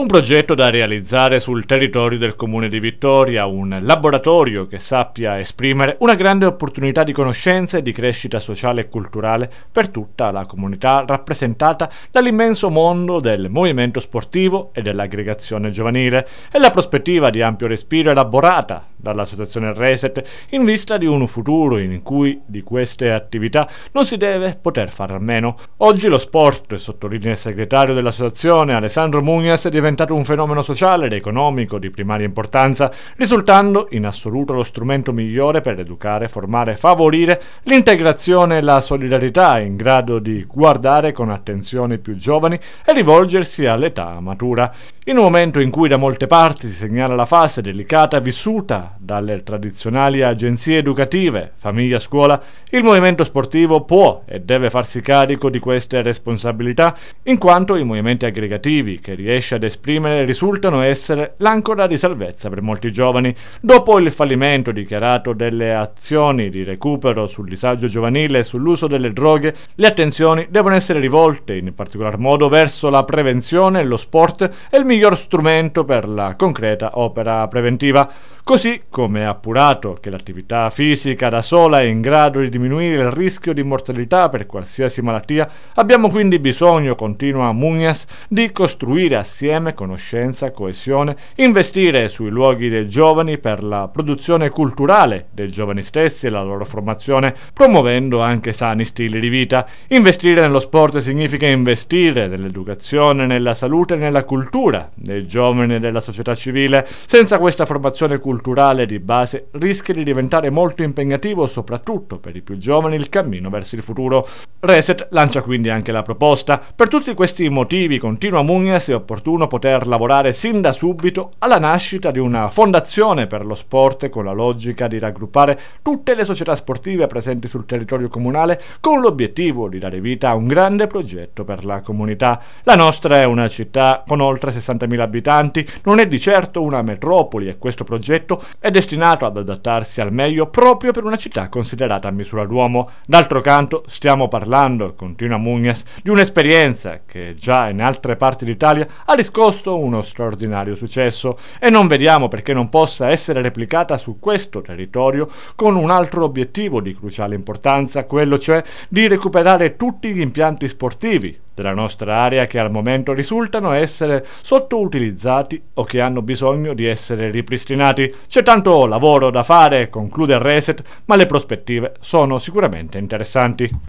Un progetto da realizzare sul territorio del comune di Vittoria, un laboratorio che sappia esprimere una grande opportunità di conoscenza e di crescita sociale e culturale per tutta la comunità rappresentata dall'immenso mondo del movimento sportivo e dell'aggregazione giovanile e la prospettiva di ampio respiro elaborata dall'associazione Reset in vista di un futuro in cui di queste attività non si deve poter fare a meno. Oggi lo sport, sottolinea il segretario dell'associazione Alessandro Mugnas, è diventato un fenomeno sociale ed economico di primaria importanza, risultando in assoluto lo strumento migliore per educare, formare e favorire l'integrazione e la solidarietà, in grado di guardare con attenzione i più giovani e rivolgersi all'età matura. In un momento in cui da molte parti si segnala la fase delicata vissuta dalle tradizionali agenzie educative, famiglia, scuola, il movimento sportivo può e deve farsi carico di queste responsabilità, in quanto i movimenti aggregativi che riesce ad esprimere risultano essere l'ancora di salvezza per molti giovani. Dopo il fallimento dichiarato delle azioni di recupero sul disagio giovanile e sull'uso delle droghe, le attenzioni devono essere rivolte in particolar modo verso la prevenzione, e lo sport è il miglior strumento per la concreta opera preventiva. Così come è appurato che l'attività fisica da sola è in grado di diminuire il rischio di mortalità per qualsiasi malattia, abbiamo quindi bisogno, continua Mugnas, di costruire assieme conoscenza, coesione, investire sui luoghi dei giovani per la produzione culturale dei giovani stessi e la loro formazione, promuovendo anche sani stili di vita. Investire nello sport significa investire nell'educazione, nella salute e nella cultura dei giovani e della società civile. Senza questa formazione culturale, culturale di base rischia di diventare molto impegnativo soprattutto per i più giovani il cammino verso il futuro. Reset lancia quindi anche la proposta. Per tutti questi motivi continua Mugnas è opportuno poter lavorare sin da subito alla nascita di una fondazione per lo sport con la logica di raggruppare tutte le società sportive presenti sul territorio comunale con l'obiettivo di dare vita a un grande progetto per la comunità. La nostra è una città con oltre 60.000 abitanti, non è di certo una metropoli e questo progetto progetto è destinato ad adattarsi al meglio proprio per una città considerata a misura d'uomo. D'altro canto, stiamo parlando, continua Mugnes, di un'esperienza che già in altre parti d'Italia ha riscosso uno straordinario successo e non vediamo perché non possa essere replicata su questo territorio con un altro obiettivo di cruciale importanza, quello cioè di recuperare tutti gli impianti sportivi, della nostra area che al momento risultano essere sottoutilizzati o che hanno bisogno di essere ripristinati. C'è tanto lavoro da fare, conclude il reset, ma le prospettive sono sicuramente interessanti.